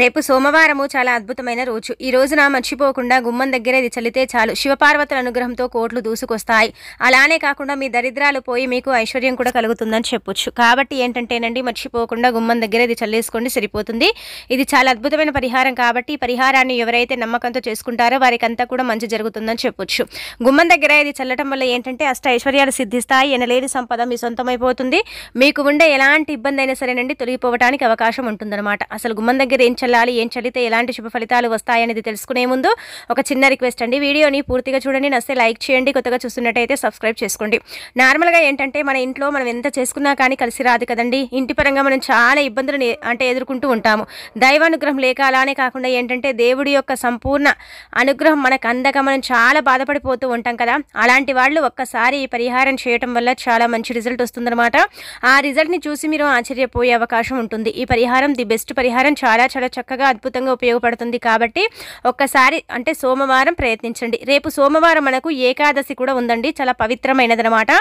రేపు సోమవారము చాలా అద్భుతమైన రోజు ఈ రోజున మర్చిపోకుండా గుమ్మం దగ్గరే ఇది చల్లితే చాలు శివపార్వతుల అనుగ్రహంతో కోట్లు దూసుకొస్తాయి అలానే కాకుండా మీ దరిద్రాలు పోయి మీకు ఐశ్వర్యం కూడా కలుగుతుందని చెప్పొచ్చు కాబట్టి ఏంటంటేనండి మర్చిపోకుండా గుమ్మం దగ్గరే ఇది చల్లేసుకోండి సరిపోతుంది ఇది చాలా అద్భుతమైన పరిహారం కాబట్టి పరిహారాన్ని ఎవరైతే నమ్మకంతో చేసుకుంటారో వారికంతా కూడా మంచి జరుగుతుందని చెప్పొచ్చు గుమ్మం దగ్గర ఇది చల్లటం వల్ల ఏంటంటే అష్ట ఐశ్వర్యాలు సిద్ధిస్తాయి ఎనలేని సంపద మీ సొంతమైపోతుంది మీకు ఉండే ఎలాంటి ఇబ్బంది అయినా సరేనండి తొలగిపోవడానికి అవకాశం ఉంటుందన్నమాట అసలు గుమ్మం దగ్గర ఏం చల్లాలి ఏం చల్లితే ఎలాంటి శుభ ఫలితాలు వస్తాయనేది తెలుసుకునే ముందు ఒక చిన్న రిక్వెస్ట్ అండి వీడియోని పూర్తిగా చూడండి నస్తే లైక్ చేయండి కొత్తగా చూస్తున్నట్టయితే సబ్స్క్రైబ్ చేసుకోండి నార్మల్గా ఏంటంటే మన ఇంట్లో మనం ఎంత చేసుకున్నా కానీ కలిసి రాదు కదండి ఇంటి పరంగా మనం చాలా ఇబ్బందులు అంటే ఎదుర్కొంటూ ఉంటాము దైవానుగ్రహం లేక అలానే కాకుండా ఏంటంటే దేవుడి యొక్క సంపూర్ణ అనుగ్రహం మనకు అందక మనం చాలా బాధపడిపోతూ ఉంటాం కదా అలాంటి వాళ్ళు ఒక్కసారి ఈ పరిహారం చేయటం వల్ల చాలా మంచి రిజల్ట్ వస్తుందన్నమాట ఆ రిజల్ట్ని చూసి మీరు ఆశ్చర్యపోయే అవకాశం ఉంటుంది ఈ పరిహారం ది బెస్ట్ పరిహారం చాలా చాలా చక్కగా అద్భుతంగా ఉపయోగపడుతుంది కాబట్టి ఒక్కసారి అంటే సోమవారం ప్రయత్నించండి రేపు సోమవారం మనకు ఏకాదశి కూడా ఉందండి చాలా పవిత్రమైనది అనమాట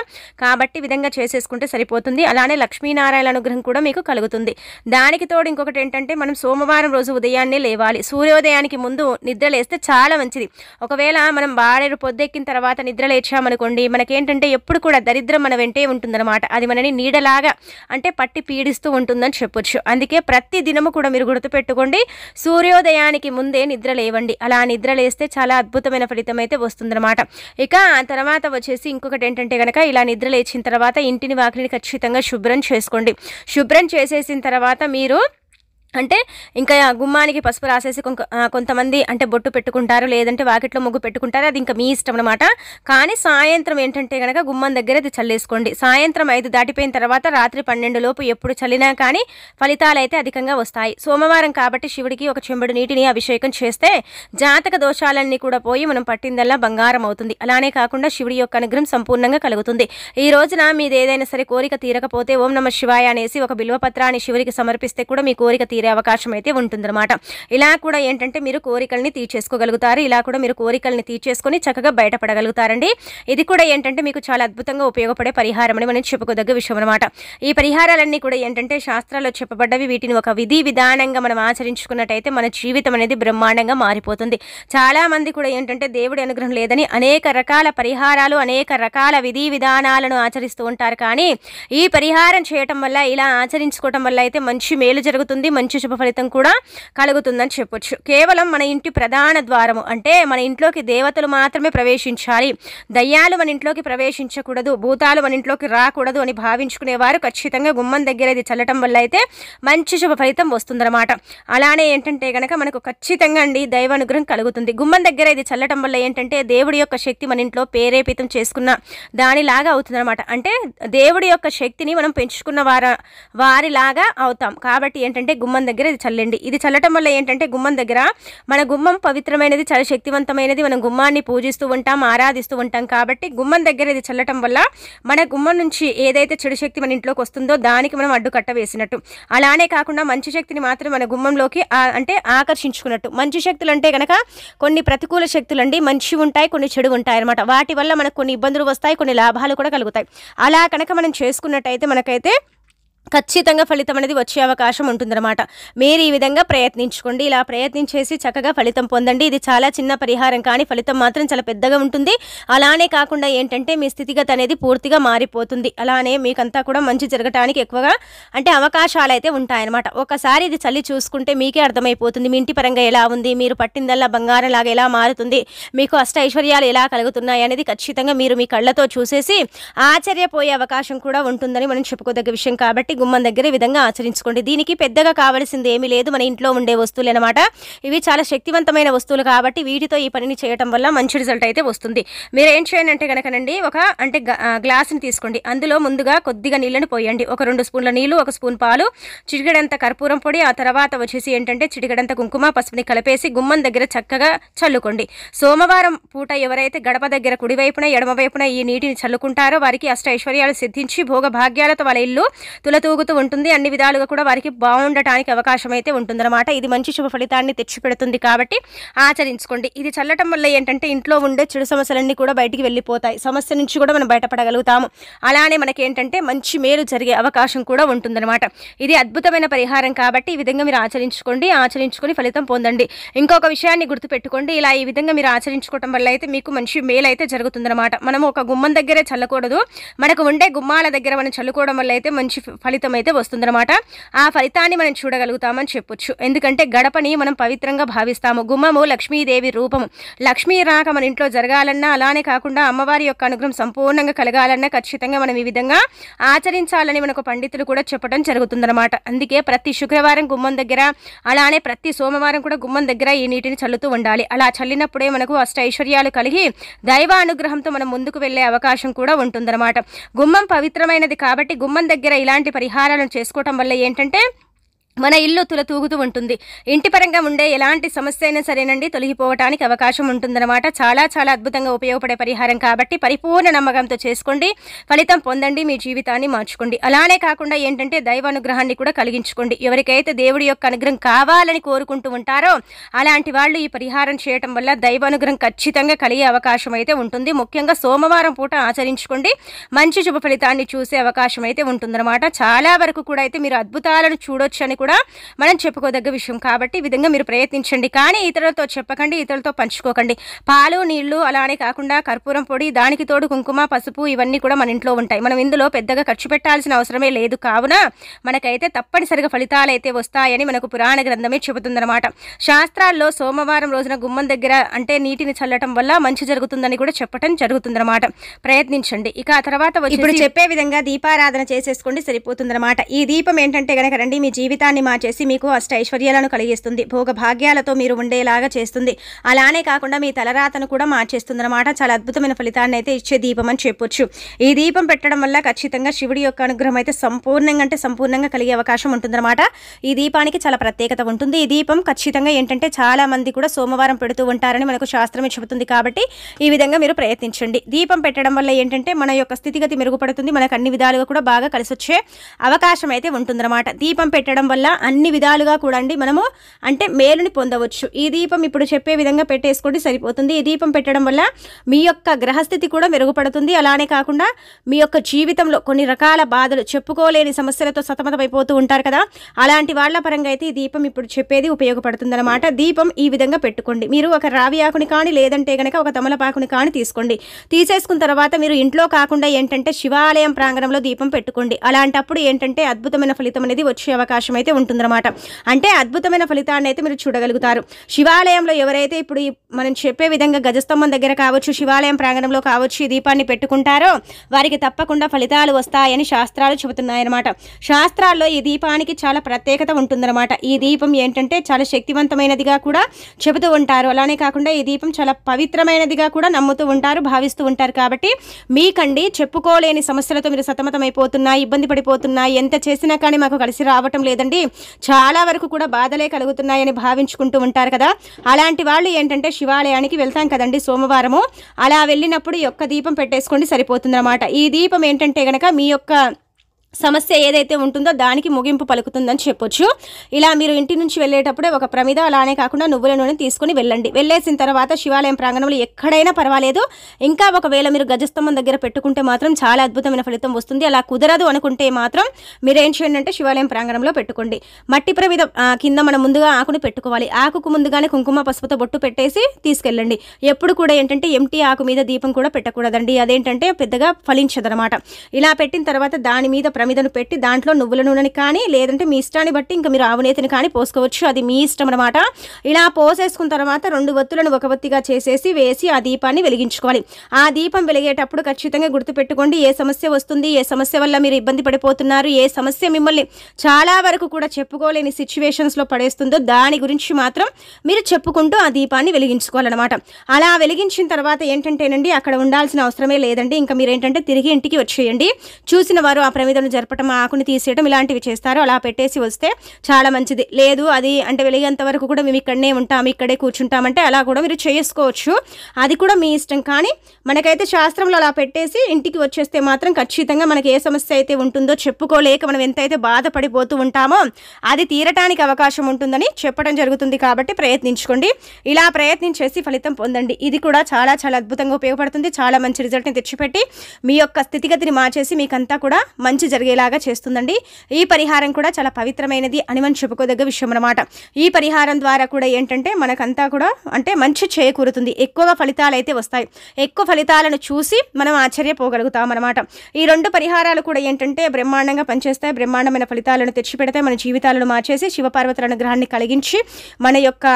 కాబట్టి విధంగా చేసేసుకుంటే సరిపోతుంది అలానే లక్ష్మీనారాయణ అనుగ్రహం కూడా మీకు కలుగుతుంది దానికి తోడు ఇంకొకటి ఏంటంటే మనం సోమవారం రోజు ఉదయాన్నే లేవాలి సూర్యోదయానికి ముందు నిద్ర లేస్తే చాలా మంచిది ఒకవేళ మనం బాడేరు పొద్దెక్కిన తర్వాత నిద్ర లేచామనుకోండి మనకేంటంటే ఎప్పుడు కూడా దరిద్రం మన వెంటే ఉంటుందన్నమాట అది మనని నీడలాగా అంటే పట్టి పీడిస్తూ ఉంటుందని చెప్పొచ్చు అందుకే ప్రతి దినము కూడా మీరు గుర్తుపెట్టుకోండి పెట్టుకోండి సూర్యోదయానికి ముందే నిద్ర లేవండి అలా నిద్ర లేస్తే చాలా అద్భుతమైన ఫలితం అయితే వస్తుందన్నమాట ఇక తర్వాత వచ్చేసి ఇంకొకటి ఏంటంటే కనుక ఇలా నిద్ర లేచిన తర్వాత ఇంటిని వాకిలిని ఖచ్చితంగా శుభ్రం చేసుకోండి శుభ్రం చేసేసిన తర్వాత మీరు అంటే ఇంకా గుమ్మానికి పసుపు రాసేసి కొంతమంది అంటే బొట్టు పెట్టుకుంటారు లేదంటే వాకిట్లో ముగ్గు పెట్టుకుంటారు అది ఇంకా మీ ఇష్టం అనమాట కానీ సాయంత్రం ఏంటంటే కనుక గుమ్మం దగ్గర అది చల్లేసుకోండి సాయంత్రం ఐదు దాటిపోయిన తర్వాత రాత్రి పన్నెండు లోపు ఎప్పుడు చల్లినా కానీ ఫలితాలు అయితే అధికంగా వస్తాయి సోమవారం కాబట్టి శివుడికి ఒక చెంబుడు నీటిని అభిషేకం చేస్తే జాతక దోషాలన్నీ కూడా పోయి మనం పట్టిందల్లా బంగారం అవుతుంది అలానే కాకుండా శివుడి యొక్క అనుగ్రహం సంపూర్ణంగా కలుగుతుంది ఈ రోజున మీది ఏదైనా సరే కోరిక తీరకపోతే ఓం నమ శివాయ అనేసి ఒక బిల్వపత్రాన్ని శివుడికి సమర్పిస్తే కూడా మీ కోరిక తీర తీరే అవకాశం అయితే ఉంటుందన్నమాట ఇలా కూడా ఏంటంటే మీరు కోరికల్ని తీర్చేసుకోగలుగుతారు ఇలా కూడా మీరు కోరికల్ని తీర్చేసుకొని చక్కగా బయటపడగలుగుతారండి ఇది కూడా ఏంటంటే మీకు చాలా అద్భుతంగా ఉపయోగపడే పరిహారం అని మనం చెప్పుకోదగ్గ విషయం అనమాట ఈ పరిహారాలన్నీ కూడా ఏంటంటే శాస్త్రాల్లో చెప్పబడ్డవి వీటిని ఒక విధి విధానంగా మనం ఆచరించుకున్నట్టయితే మన జీవితం అనేది బ్రహ్మాండంగా మారిపోతుంది చాలా మంది కూడా ఏంటంటే దేవుడి అనుగ్రహం లేదని అనేక రకాల పరిహారాలు అనేక రకాల విధి విధానాలను ఆచరిస్తూ ఉంటారు కానీ ఈ పరిహారం చేయటం వల్ల ఇలా ఆచరించుకోవటం వల్ల అయితే మంచి మేలు జరుగుతుంది మంచి మంచి శుభ ఫలితం కూడా కలుగుతుందని చెప్పొచ్చు కేవలం మన ఇంటి ప్రధాన ద్వారము అంటే మన ఇంట్లోకి దేవతలు మాత్రమే ప్రవేశించాలి దయ్యాలు మన ఇంట్లోకి ప్రవేశించకూడదు భూతాలు మన ఇంట్లోకి రాకూడదు అని భావించుకునేవారు ఖచ్చితంగా గుమ్మం దగ్గర ఇది చల్లటం వల్ల అయితే మంచి శుభ ఫలితం వస్తుందన్నమాట అలానే ఏంటంటే గనక మనకు ఖచ్చితంగా అండి దైవానుగ్రహం కలుగుతుంది గుమ్మం దగ్గర ఇది చల్లటం వల్ల ఏంటంటే దేవుడి యొక్క శక్తి మన ఇంట్లో ప్రేరేపితం చేసుకున్న దానిలాగా అవుతుందన్నమాట అంటే దేవుడి యొక్క శక్తిని మనం పెంచుకున్న వార వారిలాగా అవుతాం కాబట్టి ఏంటంటే గుమ్మం గుమ్మం దగ్గర ఇది చల్లండి ఇది చల్లటం వల్ల ఏంటంటే గుమ్మం దగ్గర మన గుమ్మం పవిత్రమైనది చాలా శక్తివంతమైనది మనం గుమ్మాన్ని పూజిస్తూ ఉంటాం ఆరాధిస్తూ ఉంటాం కాబట్టి గుమ్మం దగ్గర ఇది చల్లటం వల్ల మన గుమ్మం నుంచి ఏదైతే చెడు శక్తి మన ఇంట్లోకి వస్తుందో దానికి మనం అడ్డుకట్ట వేసినట్టు అలానే కాకుండా మంచి శక్తిని మాత్రం మన గుమ్మంలోకి అంటే ఆకర్షించుకున్నట్టు మంచి శక్తులు అంటే కనుక కొన్ని ప్రతికూల శక్తులండి మంచి ఉంటాయి కొన్ని చెడు ఉంటాయి అనమాట వాటి వల్ల మనకు కొన్ని ఇబ్బందులు వస్తాయి కొన్ని లాభాలు కూడా కలుగుతాయి అలా కనుక మనం చేసుకున్నట్టయితే మనకైతే ఖచ్చితంగా ఫలితం అనేది వచ్చే అవకాశం ఉంటుందన్నమాట మీరు ఈ విధంగా ప్రయత్నించుకోండి ఇలా ప్రయత్నించేసి చక్కగా ఫలితం పొందండి ఇది చాలా చిన్న పరిహారం కానీ ఫలితం మాత్రం చాలా పెద్దగా ఉంటుంది అలానే కాకుండా ఏంటంటే మీ స్థితిగతి అనేది పూర్తిగా మారిపోతుంది అలానే మీకంతా కూడా మంచి జరగటానికి ఎక్కువగా అంటే అవకాశాలు అయితే ఉంటాయన్నమాట ఒకసారి ఇది చల్లి చూసుకుంటే మీకే అర్థమైపోతుంది మీ ఇంటి పరంగా ఎలా ఉంది మీరు పట్టిందల్లా బంగారం లాగా ఎలా మారుతుంది మీకు అష్ట ఐశ్వర్యాలు ఎలా కలుగుతున్నాయి అనేది ఖచ్చితంగా మీరు మీ కళ్ళతో చూసేసి ఆశ్చర్యపోయే అవకాశం కూడా ఉంటుందని మనం చెప్పుకోదగ్గ విషయం కాబట్టి గుమ్మం దగ్గర ఈ విధంగా ఆచరించుకోండి దీనికి పెద్దగా కావలసింది ఏమీ లేదు మన ఇంట్లో ఉండే వస్తువులు అనమాట ఇవి చాలా శక్తివంతమైన వస్తువులు కాబట్టి వీటితో ఈ పనిని చేయటం వల్ల మంచి రిజల్ట్ అయితే వస్తుంది మీరు ఏం చేయండి అంటే కనుకనండి ఒక అంటే గ్లాస్ని తీసుకోండి అందులో ముందుగా కొద్దిగా నీళ్ళని పోయండి ఒక రెండు స్పూన్ల నీళ్ళు ఒక స్పూన్ పాలు చిడిగడంత కర్పూరం పొడి ఆ తర్వాత వచ్చేసి ఏంటంటే చిడిగడంత కుంకుమ పసుపుని కలిపేసి గుమ్మం దగ్గర చక్కగా చల్లుకోండి సోమవారం పూట ఎవరైతే గడప దగ్గర కుడివైపున ఎడమవైపున ఈ నీటిని చల్లుకుంటారో వారికి అష్ట ఐశ్వర్యాలు సిద్ధించి భోగ భాగ్యాలతో వాళ్ళ ఇల్లు తుల తూగుతూ ఉంటుంది అన్ని విధాలుగా కూడా వారికి బాగుండటానికి అవకాశం అయితే ఉంటుందన్నమాట ఇది మంచి శుభ ఫలితాన్ని తెచ్చిపెడుతుంది కాబట్టి ఆచరించుకోండి ఇది చల్లటం వల్ల ఏంటంటే ఇంట్లో ఉండే చెడు సమస్యలన్నీ కూడా బయటికి వెళ్ళిపోతాయి సమస్య నుంచి కూడా మనం బయటపడగలుగుతాము అలానే మనకి ఏంటంటే మంచి మేలు జరిగే అవకాశం కూడా ఉంటుందన్నమాట ఇది అద్భుతమైన పరిహారం కాబట్టి ఈ విధంగా మీరు ఆచరించుకోండి ఆచరించుకొని ఫలితం పొందండి ఇంకొక విషయాన్ని గుర్తుపెట్టుకోండి ఇలా ఈ విధంగా మీరు ఆచరించుకోవటం వల్ల అయితే మీకు మంచి మేలు అయితే జరుగుతుందన్నమాట మనం ఒక గుమ్మం దగ్గరే చల్లకూడదు మనకు ఉండే గుమ్మాల దగ్గర మనం చల్లుకోవడం వల్ల అయితే మంచి ఫలితం అయితే వస్తుందన్నమాట ఆ ఫలితాన్ని మనం చూడగలుగుతామని చెప్పొచ్చు ఎందుకంటే గడపని మనం పవిత్రంగా భావిస్తాము గుమ్మము లక్ష్మీదేవి రూపము లక్ష్మీ రాక మన ఇంట్లో జరగాలన్నా అలానే కాకుండా అమ్మవారి యొక్క అనుగ్రహం సంపూర్ణంగా కలగాలన్నా ఖచ్చితంగా మనం ఈ విధంగా ఆచరించాలని మనకు పండితులు కూడా చెప్పడం జరుగుతుందన్నమాట అందుకే ప్రతి శుక్రవారం గుమ్మం దగ్గర అలానే ప్రతి సోమవారం కూడా గుమ్మం దగ్గర ఈ నీటిని చల్లుతూ ఉండాలి అలా చల్లినప్పుడే మనకు అష్ట ఐశ్వర్యాలు కలిగి దైవ అనుగ్రహంతో మనం ముందుకు వెళ్లే అవకాశం కూడా ఉంటుందన్నమాట గుమ్మం పవిత్రమైనది కాబట్టి గుమ్మం దగ్గర ఇలాంటి పరిహారాలను చేసుకోవటం వల్ల ఏంటంటే మన ఇల్లు తులతూగుతూ ఉంటుంది ఇంటి పరంగా ఉండే ఎలాంటి సమస్య అయినా సరేనండి తొలగిపోవటానికి అవకాశం ఉంటుందన్నమాట చాలా చాలా అద్భుతంగా ఉపయోగపడే పరిహారం కాబట్టి పరిపూర్ణ నమ్మకంతో చేసుకోండి ఫలితం పొందండి మీ జీవితాన్ని మార్చుకోండి అలానే కాకుండా ఏంటంటే దైవ అనుగ్రహాన్ని కూడా కలిగించుకోండి ఎవరికైతే దేవుడి యొక్క అనుగ్రహం కావాలని కోరుకుంటూ ఉంటారో అలాంటి వాళ్ళు ఈ పరిహారం చేయటం వల్ల దైవ అనుగ్రహం ఖచ్చితంగా కలిగే అవకాశం అయితే ఉంటుంది ముఖ్యంగా సోమవారం పూట ఆచరించుకోండి మంచి శుభ ఫలితాన్ని చూసే అవకాశం అయితే ఉంటుందన్నమాట చాలా వరకు కూడా అయితే మీరు అద్భుతాలను చూడొచ్చు అని కూడా మనం చెప్పుకోదగ్గ విషయం కాబట్టి ఈ విధంగా మీరు ప్రయత్నించండి కానీ ఇతరులతో చెప్పకండి ఇతరులతో పంచుకోకండి పాలు నీళ్లు అలానే కాకుండా కర్పూరం పొడి దానికి తోడు కుంకుమ పసుపు ఇవన్నీ కూడా మన ఇంట్లో ఉంటాయి మనం ఇందులో పెద్దగా ఖర్చు పెట్టాల్సిన అవసరమే లేదు కావున మనకైతే తప్పనిసరిగా ఫలితాలు అయితే వస్తాయని మనకు పురాణ గ్రంథమే చెబుతుందన్నమాట శాస్త్రాల్లో సోమవారం రోజున గుమ్మం దగ్గర అంటే నీటిని చల్లటం వల్ల మంచి జరుగుతుందని కూడా చెప్పటం జరుగుతుందన్నమాట ప్రయత్నించండి ఇక ఆ తర్వాత ఇప్పుడు చెప్పే విధంగా దీపారాధన చేసేసుకోండి సరిపోతుందన్నమాట ఈ దీపం ఏంటంటే కనుక రండి మీ జీవితాన్ని దరిద్రాన్ని మార్చేసి మీకు అష్టైశ్వర్యాలను కలిగిస్తుంది భోగ భాగ్యాలతో మీరు ఉండేలాగా చేస్తుంది అలానే కాకుండా మీ తలరాతను కూడా మార్చేస్తుందన్నమాట చాలా అద్భుతమైన ఫలితాన్ని అయితే ఇచ్చే దీపం అని చెప్పొచ్చు ఈ దీపం పెట్టడం వల్ల ఖచ్చితంగా శివుడి యొక్క అనుగ్రహం అయితే సంపూర్ణంగా అంటే సంపూర్ణంగా కలిగే అవకాశం ఉంటుందన్నమాట ఈ దీపానికి చాలా ప్రత్యేకత ఉంటుంది ఈ దీపం ఖచ్చితంగా ఏంటంటే చాలా మంది కూడా సోమవారం పెడుతూ ఉంటారని మనకు శాస్త్రమే చెబుతుంది కాబట్టి ఈ విధంగా మీరు ప్రయత్నించండి దీపం పెట్టడం వల్ల ఏంటంటే మన యొక్క స్థితిగతి మెరుగుపడుతుంది మనకు అన్ని విధాలుగా కూడా బాగా కలిసి వచ్చే అవకాశం అయితే ఉంటుందన్నమాట దీపం పెట్టడం వల్ల వల్ల అన్ని విధాలుగా కూడా అండి మనము అంటే మేలుని పొందవచ్చు ఈ దీపం ఇప్పుడు చెప్పే విధంగా పెట్టేసుకోండి సరిపోతుంది ఈ దీపం పెట్టడం వల్ల మీ యొక్క గ్రహస్థితి కూడా మెరుగుపడుతుంది అలానే కాకుండా మీ యొక్క జీవితంలో కొన్ని రకాల బాధలు చెప్పుకోలేని సమస్యలతో సతమతమైపోతూ ఉంటారు కదా అలాంటి వాళ్ళ పరంగా అయితే ఈ దీపం ఇప్పుడు చెప్పేది ఉపయోగపడుతుంది అనమాట దీపం ఈ విధంగా పెట్టుకోండి మీరు ఒక రావి ఆకుని కానీ లేదంటే కనుక ఒక తమలపాకుని కానీ తీసుకోండి తీసేసుకున్న తర్వాత మీరు ఇంట్లో కాకుండా ఏంటంటే శివాలయం ప్రాంగణంలో దీపం పెట్టుకోండి అలాంటప్పుడు ఏంటంటే అద్భుతమైన ఫలితం అనేది వచ్చే అవకాశం అయితే ఉంటుందన్నమాట అంటే అద్భుతమైన ఫలితాన్ని అయితే మీరు చూడగలుగుతారు శివాలయంలో ఎవరైతే ఇప్పుడు మనం చెప్పే విధంగా గజస్తంభం దగ్గర కావచ్చు శివాలయం ప్రాంగణంలో కావచ్చు ఈ దీపాన్ని పెట్టుకుంటారో వారికి తప్పకుండా ఫలితాలు వస్తాయని శాస్త్రాలు చెబుతున్నాయన్నమాట శాస్త్రాల్లో ఈ దీపానికి చాలా ప్రత్యేకత ఉంటుందన్నమాట ఈ దీపం ఏంటంటే చాలా శక్తివంతమైనదిగా కూడా చెబుతూ ఉంటారు అలానే కాకుండా ఈ దీపం చాలా పవిత్రమైనదిగా కూడా నమ్ముతూ ఉంటారు భావిస్తూ ఉంటారు కాబట్టి మీకండి చెప్పుకోలేని సమస్యలతో మీరు సతమతమైపోతున్నా ఇబ్బంది పడిపోతున్నా ఎంత చేసినా కానీ మాకు కలిసి రావటం లేదండి చాలా వరకు కూడా బాధలే కలుగుతున్నాయని భావించుకుంటూ ఉంటారు కదా అలాంటి వాళ్ళు ఏంటంటే శివాలయానికి వెళ్తాం కదండి సోమవారము అలా వెళ్ళినప్పుడు ఈ దీపం పెట్టేసుకోండి సరిపోతుందన్నమాట ఈ దీపం ఏంటంటే కనుక మీ యొక్క సమస్య ఏదైతే ఉంటుందో దానికి ముగింపు పలుకుతుందని చెప్పొచ్చు ఇలా మీరు ఇంటి నుంచి వెళ్ళేటప్పుడే ఒక ప్రమిద అలానే కాకుండా నువ్వుల నూనె తీసుకుని వెళ్ళండి వెళ్ళేసిన తర్వాత శివాలయం ప్రాంగణంలో ఎక్కడైనా పర్వాలేదు ఇంకా ఒకవేళ మీరు గజస్తంభం దగ్గర పెట్టుకుంటే మాత్రం చాలా అద్భుతమైన ఫలితం వస్తుంది అలా కుదరదు అనుకుంటే మాత్రం మీరేం చేయండి అంటే శివాలయం ప్రాంగణంలో పెట్టుకోండి మట్టి ప్రమిద కింద మనం ముందుగా ఆకును పెట్టుకోవాలి ఆకుకు ముందుగానే కుంకుమ పసుపుతో బొట్టు పెట్టేసి తీసుకెళ్ళండి ఎప్పుడు కూడా ఏంటంటే ఎంటి ఆకు మీద దీపం కూడా పెట్టకూడదండి అదేంటంటే పెద్దగా ఫలించదనమాట ఇలా పెట్టిన తర్వాత దాని మీద మీదను పెట్టి దాంట్లో నువ్వుల నూనెని కానీ లేదంటే మీ ఇష్టాన్ని బట్టి ఇంకా మీరు ఆవునేతిని కానీ పోసుకోవచ్చు అది మీ ఇష్టం అనమాట ఇలా పోసేసుకున్న తర్వాత రెండు ఒత్తులను ఒక ఒత్తిగా చేసేసి వేసి ఆ దీపాన్ని వెలిగించుకోవాలి ఆ దీపం వెలిగేటప్పుడు ఖచ్చితంగా గుర్తుపెట్టుకోండి ఏ సమస్య వస్తుంది ఏ సమస్య వల్ల మీరు ఇబ్బంది పడిపోతున్నారు ఏ సమస్య మిమ్మల్ని చాలా వరకు కూడా చెప్పుకోలేని సిచ్యువేషన్స్లో పడేస్తుందో దాని గురించి మాత్రం మీరు చెప్పుకుంటూ ఆ దీపాన్ని వెలిగించుకోవాలన్నమాట అలా వెలిగించిన తర్వాత ఏంటంటేనండి అక్కడ ఉండాల్సిన అవసరమే లేదండి ఇంకా మీరు ఏంటంటే తిరిగి ఇంటికి వచ్చేయండి చూసిన వారు ఆ ప్రమిదను జరపడం ఆకుని తీసేయడం ఇలాంటివి చేస్తారు అలా పెట్టేసి వస్తే చాలా మంచిది లేదు అది అంటే వెలిగేంత వరకు కూడా మేము ఇక్కడనే ఉంటాం ఇక్కడే కూర్చుంటామంటే అలా కూడా మీరు చేసుకోవచ్చు అది కూడా మీ ఇష్టం కానీ మనకైతే శాస్త్రంలో అలా పెట్టేసి ఇంటికి వచ్చేస్తే మాత్రం ఖచ్చితంగా మనకి ఏ సమస్య అయితే ఉంటుందో చెప్పుకోలేక మనం ఎంతైతే బాధపడిపోతూ ఉంటామో అది తీరటానికి అవకాశం ఉంటుందని చెప్పడం జరుగుతుంది కాబట్టి ప్రయత్నించుకోండి ఇలా ప్రయత్నించేసి ఫలితం పొందండి ఇది కూడా చాలా చాలా అద్భుతంగా ఉపయోగపడుతుంది చాలా మంచి రిజల్ట్ని తెచ్చిపెట్టి మీ యొక్క స్థితిగతిని మార్చేసి మీకంతా కూడా మంచి జరుగుతుంది జరిగేలాగా చేస్తుందండి ఈ పరిహారం కూడా చాలా పవిత్రమైనది అని మనం చెప్పుకోదగ్గ విషయం అనమాట ఈ పరిహారం ద్వారా కూడా ఏంటంటే మనకంతా కూడా అంటే మంచి చేకూరుతుంది ఎక్కువగా ఫలితాలు అయితే వస్తాయి ఎక్కువ ఫలితాలను చూసి మనం ఆశ్చర్యపోగలుగుతాం అనమాట ఈ రెండు పరిహారాలు కూడా ఏంటంటే బ్రహ్మాండంగా పనిచేస్తాయి బ్రహ్మాండమైన ఫలితాలను తెచ్చిపెడతాయి మన జీవితాలను మార్చేసి శివపార్వతుల అనుగ్రహాన్ని కలిగించి మన యొక్క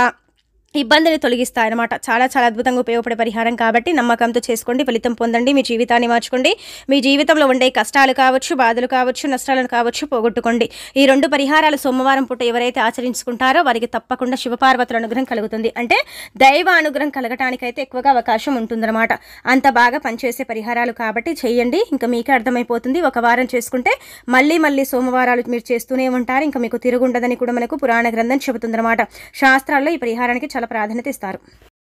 ఇబ్బందిని తొలగిస్తాయన్నమాట చాలా చాలా అద్భుతంగా ఉపయోగపడే పరిహారం కాబట్టి నమ్మకంతో చేసుకోండి ఫలితం పొందండి మీ జీవితాన్ని మార్చుకోండి మీ జీవితంలో ఉండే కష్టాలు కావచ్చు బాధలు కావచ్చు నష్టాలను కావచ్చు పోగొట్టుకోండి ఈ రెండు పరిహారాలు సోమవారం పూట ఎవరైతే ఆచరించుకుంటారో వారికి తప్పకుండా శివపార్వతుల అనుగ్రహం కలుగుతుంది అంటే దైవ అనుగ్రహం కలగటానికైతే ఎక్కువగా అవకాశం ఉంటుందన్నమాట అంత బాగా పనిచేసే పరిహారాలు కాబట్టి చేయండి ఇంకా మీకే అర్థమైపోతుంది ఒక వారం చేసుకుంటే మళ్ళీ మళ్ళీ సోమవారాలు మీరు చేస్తూనే ఉంటారు ఇంకా మీకు తిరుగుండదని కూడా మనకు పురాణ గ్రంథం చెబుతుందన్నమాట శాస్త్రాల్లో ఈ పరిహారానికి చాలా ప్రాధాన్యత ఇస్తారు